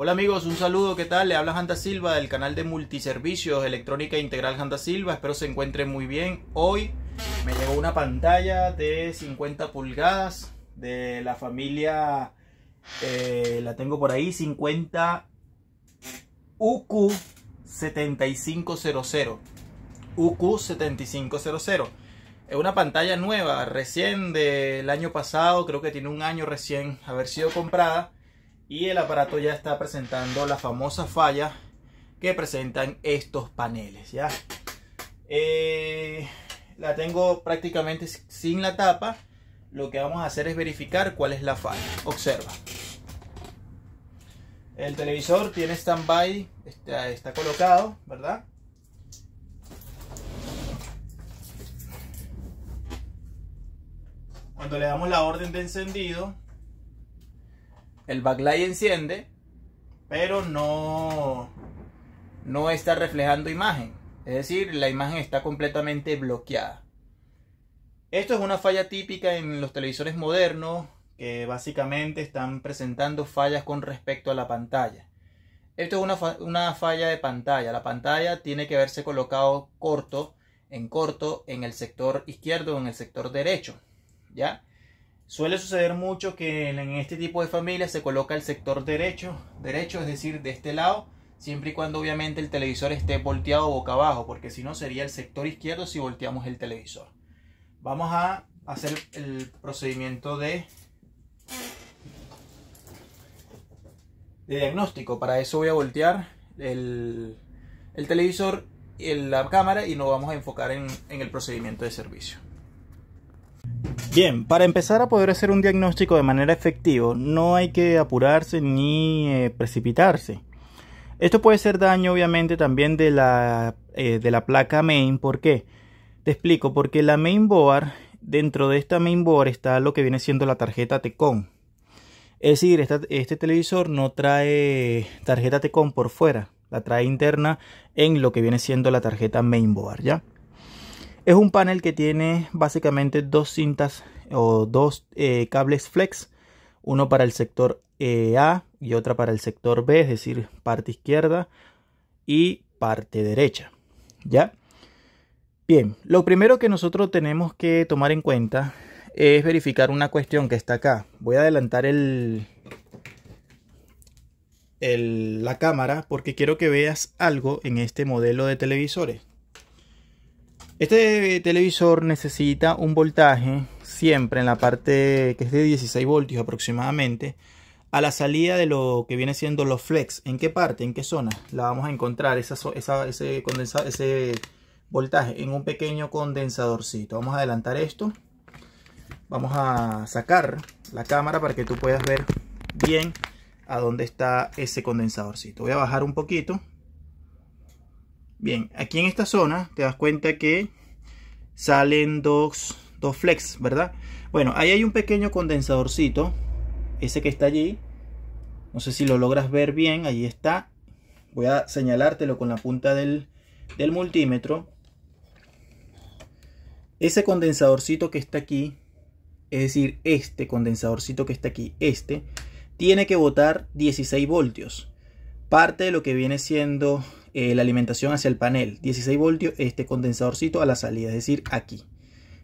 Hola amigos, un saludo, ¿qué tal? Le habla Janda Silva del canal de multiservicios Electrónica Integral Janda Silva, espero se encuentren muy bien. Hoy me llegó una pantalla de 50 pulgadas de la familia, eh, la tengo por ahí, 50 UQ7500. UQ7500. Es una pantalla nueva, recién del año pasado, creo que tiene un año recién haber sido comprada y el aparato ya está presentando la famosa falla que presentan estos paneles ya eh, la tengo prácticamente sin la tapa lo que vamos a hacer es verificar cuál es la falla observa el televisor tiene standby está, está colocado verdad cuando le damos la orden de encendido el backlight enciende, pero no, no está reflejando imagen. Es decir, la imagen está completamente bloqueada. Esto es una falla típica en los televisores modernos que básicamente están presentando fallas con respecto a la pantalla. Esto es una, falla de pantalla. La pantalla tiene que verse colocado corto, en corto, en el sector izquierdo o en el sector derecho. ¿Ya? Suele suceder mucho que en este tipo de familias se coloca el sector derecho, derecho, es decir, de este lado, siempre y cuando obviamente el televisor esté volteado boca abajo, porque si no sería el sector izquierdo si volteamos el televisor. Vamos a hacer el procedimiento de, diagnóstico. Para eso voy a voltear el, el televisor, y la cámara y nos vamos a enfocar en el procedimiento de servicio. Bien, para empezar a poder hacer un diagnóstico de manera efectiva, no hay que apurarse ni eh, precipitarse. Esto puede ser daño obviamente también de la, eh, de la placa main. ¿Por qué? Te explico, porque la mainboard, dentro de esta mainboard está lo que viene siendo la tarjeta TECON. Es decir, este televisor no trae tarjeta TECON por fuera, la trae interna en lo que viene siendo la tarjeta mainboard, ¿ya? Es un panel que tiene básicamente dos cintas o dos eh, cables flex, uno para el sector eh, A y otra para el sector B, es decir, parte izquierda y parte derecha. ¿Ya? Bien, lo primero que nosotros tenemos que tomar en cuenta es verificar una cuestión que está acá. Voy a adelantar el, la cámara porque quiero que veas algo en este modelo de televisores. Este televisor necesita un voltaje siempre en la parte que es de 16 voltios aproximadamente a la salida de lo que viene siendo los flex. ¿En qué parte? ¿En qué zona? La vamos a encontrar ese, ese voltaje en un pequeño condensadorcito. Vamos a adelantar esto. Vamos a sacar la cámara para que tú puedas ver bien a dónde está ese condensadorcito. Voy a bajar un poquito Bien, aquí en esta zona te das cuenta que salen dos, dos flex, ¿verdad? Bueno, ahí hay un pequeño condensadorcito, ese que está allí. No sé si lo logras ver bien, ahí está. Voy a señalártelo con la punta del, del multímetro. Ese condensadorcito que está aquí, es decir, este condensadorcito que está aquí, este, tiene que botar 16 voltios. Parte de lo que viene siendo eh, la alimentación hacia el panel, 16 voltios este condensadorcito a la salida, es decir, aquí,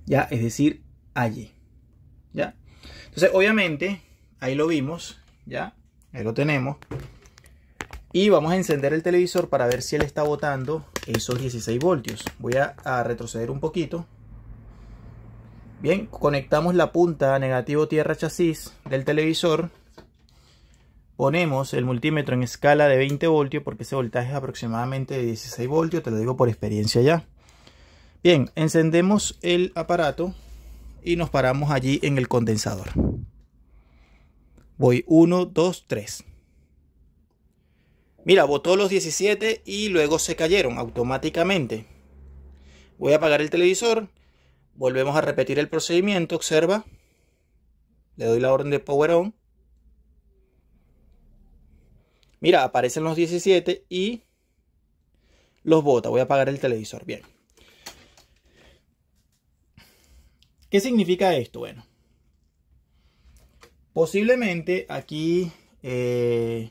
ya, es decir, allí, ya. Entonces, obviamente, ahí lo vimos, ya, ahí lo tenemos. Y vamos a encender el televisor para ver si él está botando esos 16 voltios. Voy a, a retroceder un poquito. Bien, conectamos la punta negativo tierra chasis del televisor ponemos el multímetro en escala de 20 voltios porque ese voltaje es aproximadamente de 16 voltios, te lo digo por experiencia ya. Bien, encendemos el aparato y nos paramos allí en el condensador. Voy 1, 2, 3. Mira, botó los 17 y luego se cayeron automáticamente. Voy a apagar el televisor. Volvemos a repetir el procedimiento. Observa. Le doy la orden de power on Mira, aparecen los 17 y los bota. Voy a apagar el televisor. Bien. ¿Qué significa esto? Bueno, posiblemente aquí eh,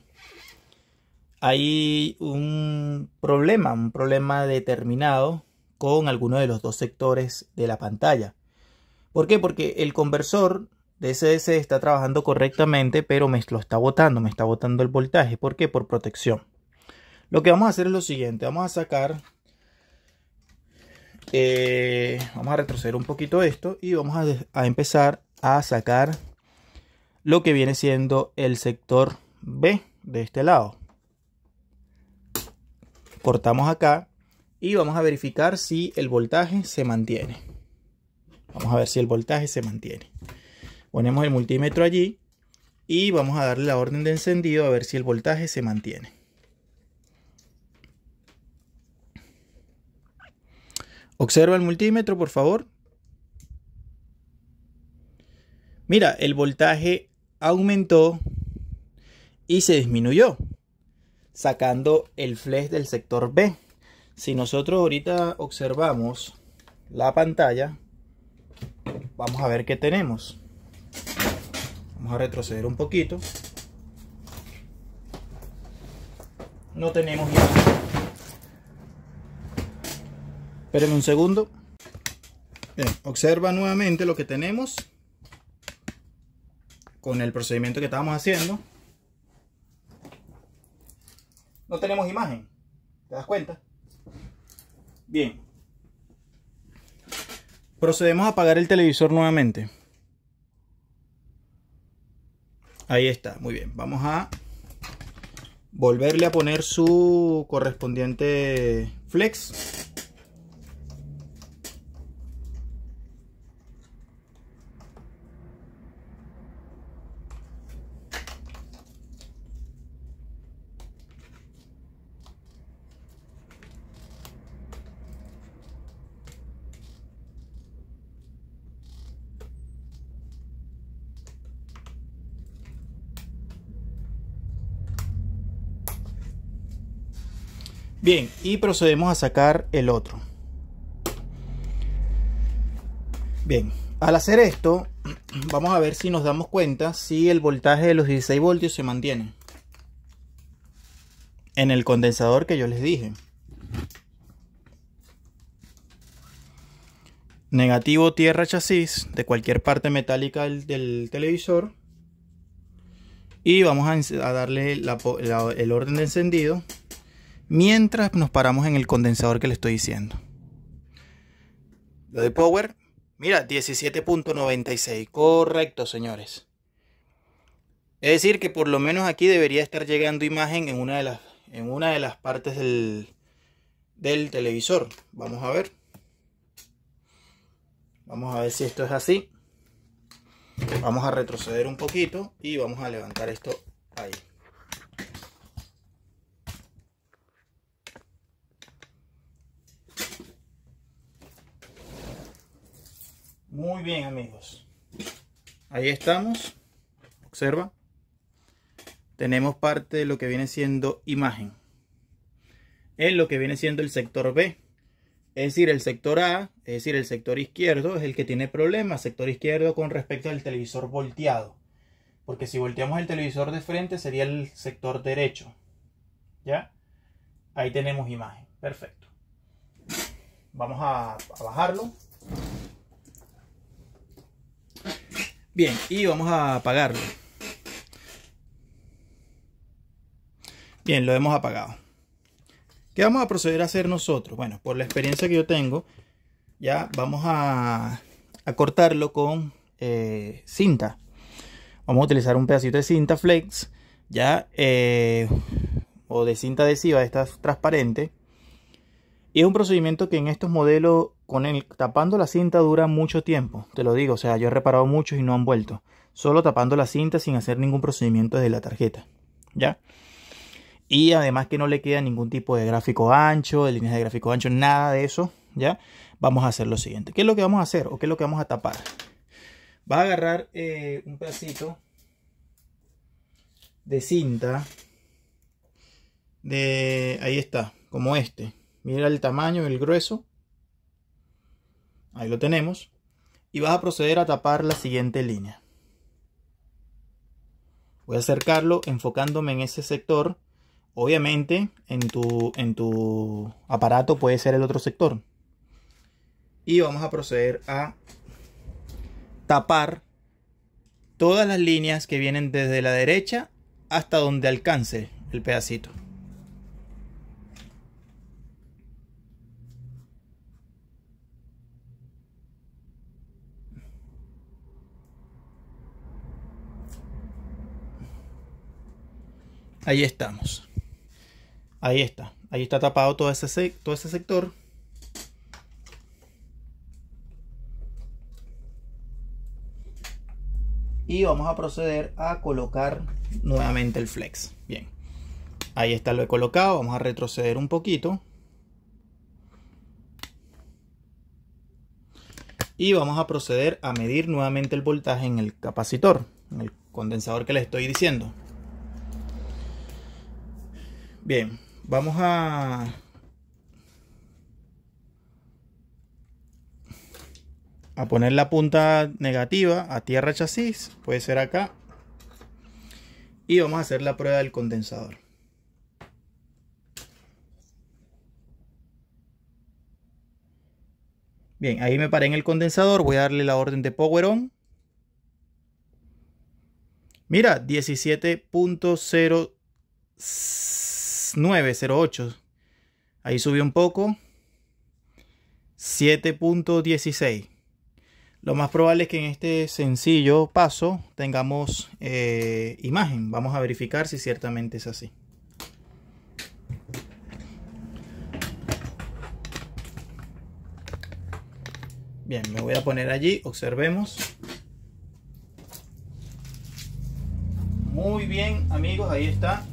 hay un problema, un problema determinado con alguno de los dos sectores de la pantalla. ¿Por qué? Porque el conversor SS está trabajando correctamente, pero me lo está botando, me está botando el voltaje. ¿Por qué? Por protección. Lo que vamos a hacer es lo siguiente, vamos a sacar, eh, vamos a retroceder un poquito esto y vamos a empezar a sacar lo que viene siendo el sector B de este lado. Cortamos acá y vamos a verificar si el voltaje se mantiene. Vamos a ver si el voltaje se mantiene. Ponemos el multímetro allí y vamos a darle la orden de encendido a ver si el voltaje se mantiene. Observa el multímetro, por favor. Mira, el voltaje aumentó y se disminuyó, sacando el flash del sector B. Si nosotros ahorita observamos la pantalla, vamos a ver qué tenemos. Vamos a retroceder un poquito. No tenemos imagen. Espérenme un segundo. Bien, observa nuevamente lo que tenemos con el procedimiento que estábamos haciendo. No tenemos imagen. ¿Te das cuenta? Bien. Procedemos a apagar el televisor nuevamente. Ahí está, muy bien. Vamos a volverle a poner su correspondiente flex. Bien, y procedemos a sacar el otro. Bien, al hacer esto, vamos a ver si nos damos cuenta si el voltaje de los 16 voltios se mantiene en el condensador que yo les dije. Negativo tierra chasis de cualquier parte metálica del, televisor. Y vamos a, darle el orden de encendido mientras nos paramos en el condensador que le estoy diciendo. Lo de power, mira, 17.96. Correcto, señores. Es decir, que por lo menos aquí debería estar llegando imagen en una de las, en una de las partes del, del televisor. Vamos a ver. Vamos a ver si esto es así. Vamos a retroceder un poquito y vamos a levantar esto ahí. Muy bien amigos. Ahí estamos. Observa. Tenemos parte de lo que viene siendo imagen. Es lo que viene siendo el sector B. Es decir, el sector A, es decir, el sector izquierdo es el que tiene problemas. Sector izquierdo con respecto al televisor volteado. Porque si volteamos el televisor de frente sería el sector derecho. ¿Ya? Ahí tenemos imagen. Perfecto. Vamos a, a bajarlo. Bien, y vamos a apagarlo. Bien, lo hemos apagado. ¿Qué vamos a proceder a hacer nosotros? Bueno, por la experiencia que yo tengo, ya vamos a, cortarlo con eh, cinta. Vamos a utilizar un pedacito de cinta flex, ya, eh, o de cinta adhesiva, esta transparente. Y es un procedimiento que en estos modelos con el tapando la cinta dura mucho tiempo, te lo digo, o sea, yo he reparado muchos y no han vuelto, solo tapando la cinta sin hacer ningún procedimiento desde la tarjeta, ¿ya? Y además que no le queda ningún tipo de gráfico ancho, de líneas de gráfico ancho, nada de eso, ¿ya? Vamos a hacer lo siguiente, ¿qué es lo que vamos a hacer o qué es lo que vamos a tapar? Va a agarrar eh, un pedacito de cinta de ahí está, como este, mira el tamaño, el grueso Ahí lo tenemos. Y vas a proceder a tapar la siguiente línea. Voy a acercarlo enfocándome en ese sector. Obviamente en tu, en tu aparato puede ser el otro sector. Y vamos a proceder a tapar todas las líneas que vienen desde la derecha hasta donde alcance el pedacito. Ahí estamos. Ahí está. Ahí está tapado todo ese, todo ese sector. Y vamos a proceder a colocar nuevamente el flex. Bien. Ahí está, lo he colocado. Vamos a retroceder un poquito. y vamos a proceder a medir nuevamente el voltaje en el capacitor, en el condensador que les estoy diciendo. Bien, vamos a... A poner la punta negativa a tierra chasis, puede ser acá. Y vamos a hacer la prueba del condensador. Bien, ahí me paré en el condensador, voy a darle la orden de power on. Mira, 17.06. 908. Ahí subió un poco. 7.16. Lo más probable es que en este sencillo paso tengamos eh, imagen. Vamos a verificar si ciertamente es así. Bien, me voy a poner allí, observemos. Muy bien amigos, ahí está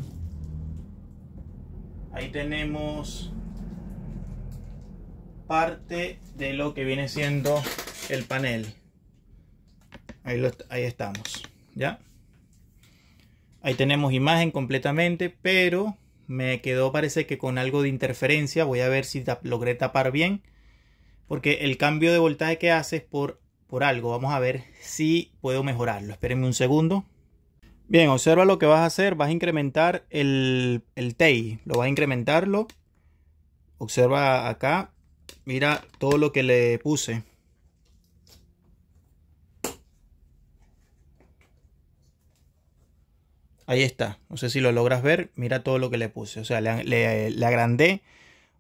ahí tenemos parte de lo que viene siendo el panel ahí, estamos ya ahí tenemos imagen completamente pero me quedó parece que con algo de interferencia voy a ver si logré tapar bien porque el cambio de voltaje que hace es por, por algo vamos a ver si puedo mejorarlo espérenme un segundo Bien, observa lo que vas a hacer. Vas a incrementar el, el Lo vas a incrementarlo. Observa acá. Mira todo lo que le puse. Ahí está. No sé si lo logras ver. Mira todo lo que le puse. O sea, le, le, agrandé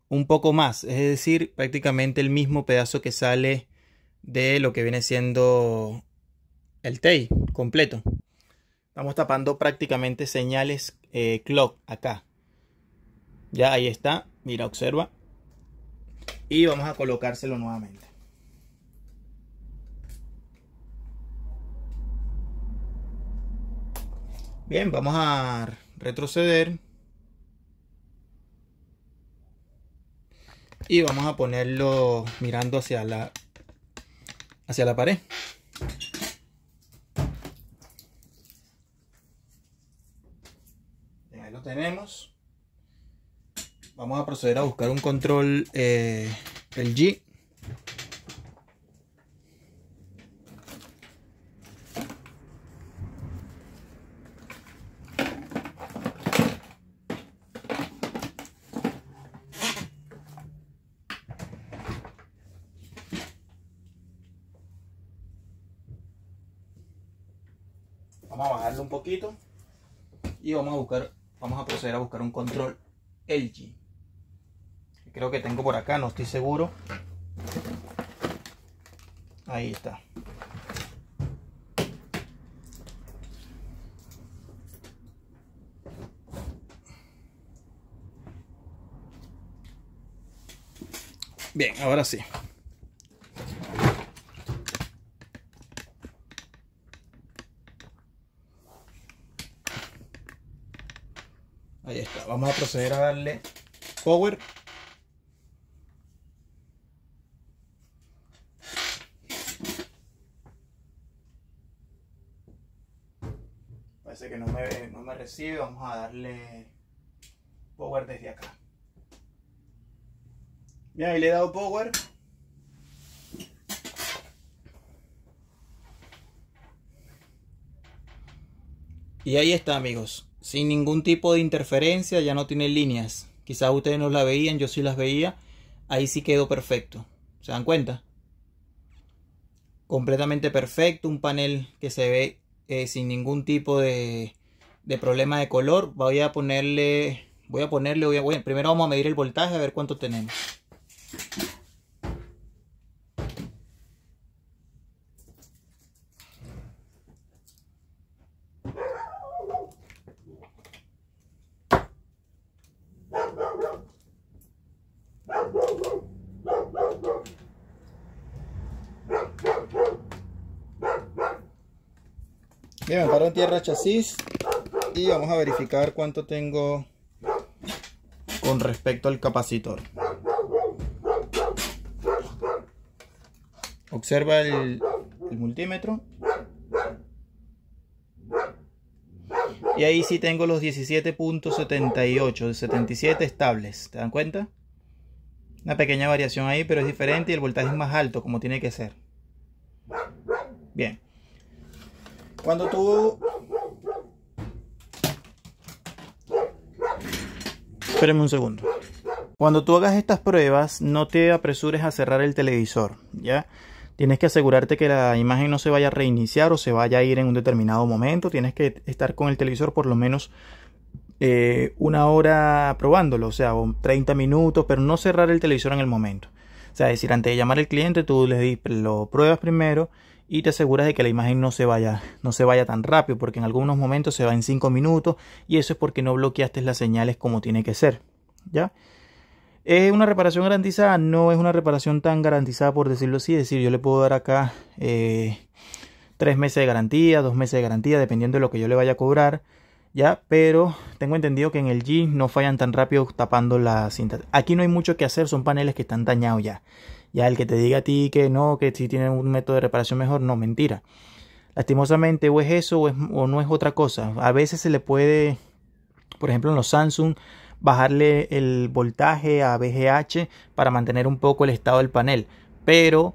un poco más. Es decir, prácticamente el mismo pedazo que sale de lo que viene siendo el TEI completo. Estamos tapando prácticamente señales eh, clock acá. Ya ahí está. Mira, observa. Y vamos a colocárselo nuevamente. Bien, vamos a retroceder. Y vamos a ponerlo mirando hacia la, hacia la pared. vamos a proceder a buscar un control eh, el G Vamos a bajarlo un poquito y vamos a buscar, vamos a proceder a buscar un control LG creo que tengo por acá, no estoy seguro. Ahí está. Bien, ahora sí. Ahí está. Vamos a proceder a darle power vamos a darle power desde acá. Mira, ahí le he dado power. Y ahí está amigos, sin ningún tipo de interferencia, ya no tiene líneas. Quizás ustedes no la veían, yo sí las veía. Ahí sí quedó perfecto. ¿Se dan cuenta? Completamente perfecto, un panel que se ve eh, sin ningún tipo de, de problema de color. Voy a ponerle, voy a ponerle, voy a, primero vamos a medir el voltaje a ver cuánto tenemos. Bien, me paro en tierra chasis y vamos a verificar cuánto tengo con respecto al capacitor. Observa el, multímetro. Y ahí sí tengo los 17.78, 77 estables. ¿Te dan cuenta? Una pequeña variación ahí, pero es diferente y el voltaje es más alto, como tiene que ser. Bien. Cuando tú Espérenme un segundo. Cuando tú hagas estas pruebas, no te apresures a cerrar el televisor, ¿ya? Tienes que asegurarte que la imagen no se vaya a reiniciar o se vaya a ir en un determinado momento. Tienes que estar con el televisor por lo menos eh, una hora probándolo, o sea, 30 minutos, pero no cerrar el televisor en el momento. O sea, decir, antes de llamar al cliente, tú le lo pruebas primero y te aseguras de que la imagen no se vaya, no se vaya tan rápido, porque en algunos momentos se va en 5 minutos y eso es porque no bloqueaste las señales como tiene que ser. ¿Ya? ¿Es una reparación garantizada? No es una reparación tan garantizada, por decirlo así. Es decir, yo le puedo dar acá eh, tres meses de garantía, dos meses de garantía, dependiendo de lo que yo le vaya a cobrar. Ya, pero tengo entendido que en el G no fallan tan rápido tapando la cinta. Aquí no hay mucho que hacer, son paneles que están dañados ya. Ya el que te diga a ti que no, que si tiene un método de reparación mejor, no, mentira. Lastimosamente o es eso o, no es otra cosa. A veces se le puede, por ejemplo en los Samsung, bajarle el voltaje a VGH para mantener un poco el estado del panel. Pero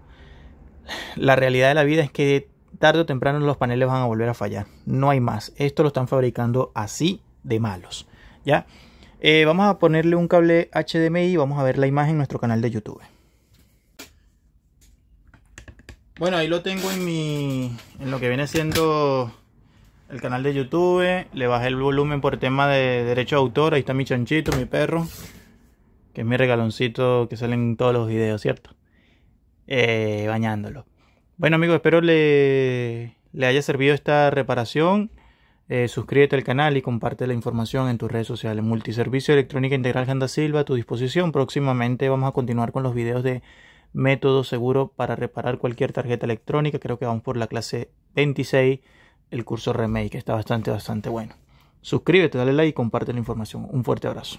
la realidad de la vida es que tarde o temprano los paneles van a volver a fallar. No hay más. Esto lo están fabricando así de malos. ¿ya? Eh, vamos a ponerle un cable HDMI y vamos a ver la imagen en nuestro canal de YouTube. Bueno, ahí lo tengo en mi. en lo que viene siendo el canal de YouTube. Le bajé el volumen por tema de derecho de autor. Ahí está mi chanchito, mi perro. Que es mi regaloncito que salen todos los videos, ¿cierto? Eh, bañándolo. Bueno, amigos, espero le, haya servido esta reparación. Eh, suscríbete al canal y comparte la información en tus redes sociales. Multiservicio Electrónica Integral Ganda Silva a tu disposición. Próximamente vamos a continuar con los videos de método seguro para reparar cualquier tarjeta electrónica. Creo que vamos por la clase 26, el curso Remake, está bastante, bastante bueno. Suscríbete, dale like y comparte la información. Un fuerte abrazo.